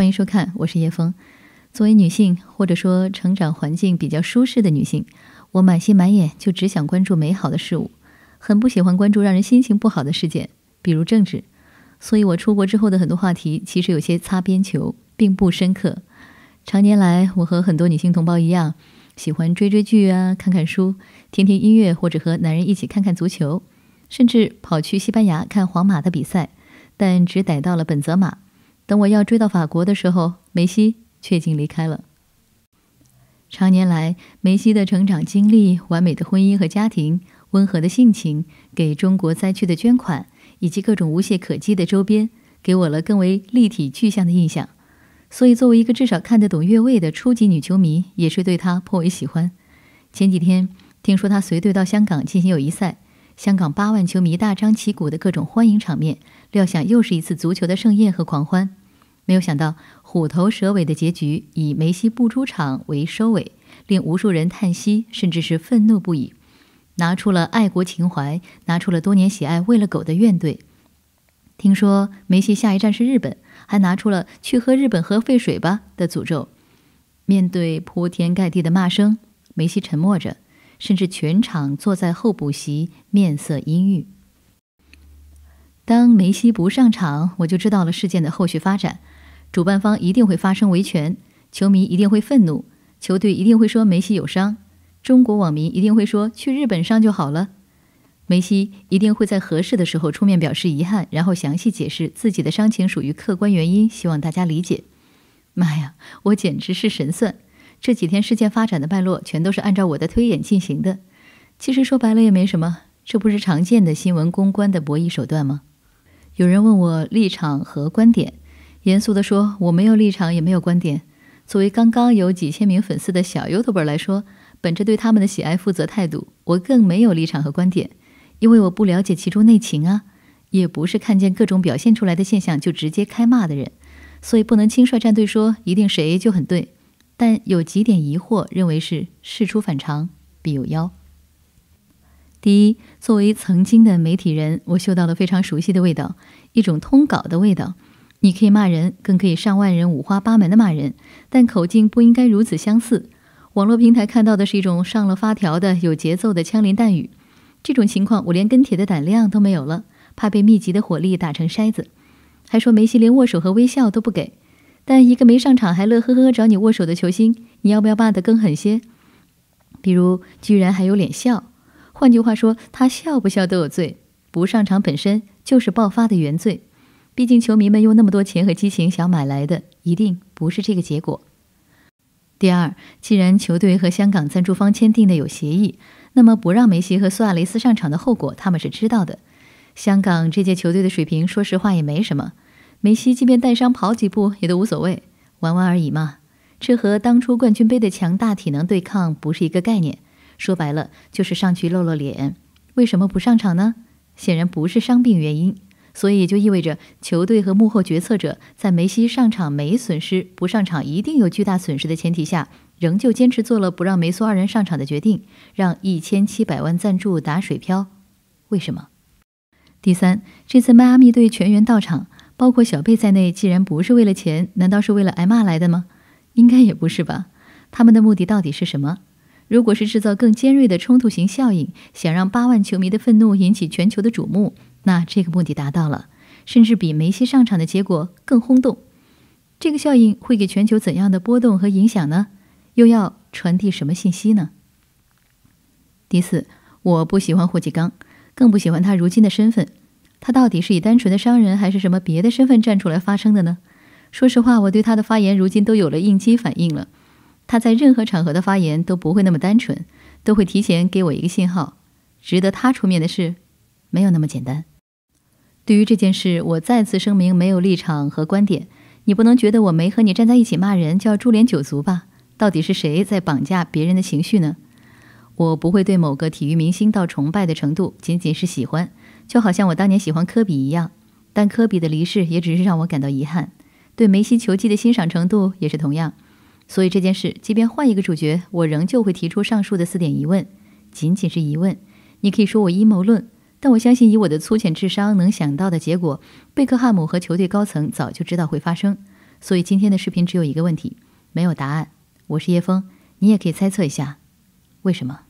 欢迎收看，我是叶峰。作为女性，或者说成长环境比较舒适的女性，我满心满眼就只想关注美好的事物，很不喜欢关注让人心情不好的事件，比如政治。所以，我出国之后的很多话题其实有些擦边球，并不深刻。常年来，我和很多女性同胞一样，喜欢追追剧啊，看看书，听听音乐，或者和男人一起看看足球，甚至跑去西班牙看皇马的比赛，但只逮到了本泽马。等我要追到法国的时候，梅西却已经离开了。长年来，梅西的成长经历、完美的婚姻和家庭、温和的性情、给中国灾区的捐款，以及各种无懈可击的周边，给我了更为立体具象的印象。所以，作为一个至少看得懂越位的初级女球迷，也是对他颇为喜欢。前几天听说他随队到香港进行友谊赛，香港八万球迷大张旗鼓的各种欢迎场面，料想又是一次足球的盛宴和狂欢。没有想到虎头蛇尾的结局以梅西不出场为收尾，令无数人叹息，甚至是愤怒不已，拿出了爱国情怀，拿出了多年喜爱喂了狗的怨怼。听说梅西下一站是日本，还拿出了“去喝日本核废水吧”的诅咒。面对铺天盖地的骂声，梅西沉默着，甚至全场坐在候补席，面色阴郁。当梅西不上场，我就知道了事件的后续发展。主办方一定会发声维权，球迷一定会愤怒，球队一定会说梅西有伤，中国网民一定会说去日本伤就好了，梅西一定会在合适的时候出面表示遗憾，然后详细解释自己的伤情属于客观原因，希望大家理解。妈呀，我简直是神算，这几天事件发展的脉络全都是按照我的推演进行的。其实说白了也没什么，这不是常见的新闻公关的博弈手段吗？有人问我立场和观点。严肃地说：“我没有立场，也没有观点。作为刚刚有几千名粉丝的小 YouTuber 来说，本着对他们的喜爱负责态度，我更没有立场和观点，因为我不了解其中内情啊，也不是看见各种表现出来的现象就直接开骂的人，所以不能轻率站队说一定谁就很对。但有几点疑惑，认为是事出反常必有妖。第一，作为曾经的媒体人，我嗅到了非常熟悉的味道，一种通稿的味道。”你可以骂人，更可以上万人五花八门的骂人，但口径不应该如此相似。网络平台看到的是一种上了发条的、有节奏的枪林弹雨。这种情况，我连跟帖的胆量都没有了，怕被密集的火力打成筛子。还说梅西连握手和微笑都不给，但一个没上场还乐呵呵找你握手的球星，你要不要骂得更狠些？比如，居然还有脸笑。换句话说，他笑不笑都有罪，不上场本身就是爆发的原罪。毕竟，球迷们用那么多钱和激情想买来的，一定不是这个结果。第二，既然球队和香港赞助方签订的有协议，那么不让梅西和苏亚雷斯上场的后果，他们是知道的。香港这届球队的水平，说实话也没什么。梅西即便带伤跑几步，也都无所谓，玩玩而已嘛。这和当初冠军杯的强大体能对抗不是一个概念。说白了，就是上去露露脸。为什么不上场呢？显然不是伤病原因。所以就意味着球队和幕后决策者在梅西上场没损失，不上场一定有巨大损失的前提下，仍旧坚持做了不让梅苏二人上场的决定，让一千七百万赞助打水漂。为什么？第三，这次迈阿密队全员到场，包括小贝在内，既然不是为了钱，难道是为了挨骂来的吗？应该也不是吧。他们的目的到底是什么？如果是制造更尖锐的冲突型效应，想让八万球迷的愤怒引起全球的瞩目。那这个目的达到了，甚至比梅西上场的结果更轰动。这个效应会给全球怎样的波动和影响呢？又要传递什么信息呢？第四，我不喜欢霍启刚，更不喜欢他如今的身份。他到底是以单纯的商人，还是什么别的身份站出来发声的呢？说实话，我对他的发言如今都有了应激反应了。他在任何场合的发言都不会那么单纯，都会提前给我一个信号。值得他出面的事，没有那么简单。对于这件事，我再次声明没有立场和观点。你不能觉得我没和你站在一起骂人就要株连九族吧？到底是谁在绑架别人的情绪呢？我不会对某个体育明星到崇拜的程度，仅仅是喜欢，就好像我当年喜欢科比一样。但科比的离世也只是让我感到遗憾，对梅西球技的欣赏程度也是同样。所以这件事，即便换一个主角，我仍旧会提出上述的四点疑问，仅仅是疑问。你可以说我阴谋论。但我相信，以我的粗浅智商能想到的结果，贝克汉姆和球队高层早就知道会发生。所以今天的视频只有一个问题，没有答案。我是叶峰，你也可以猜测一下，为什么？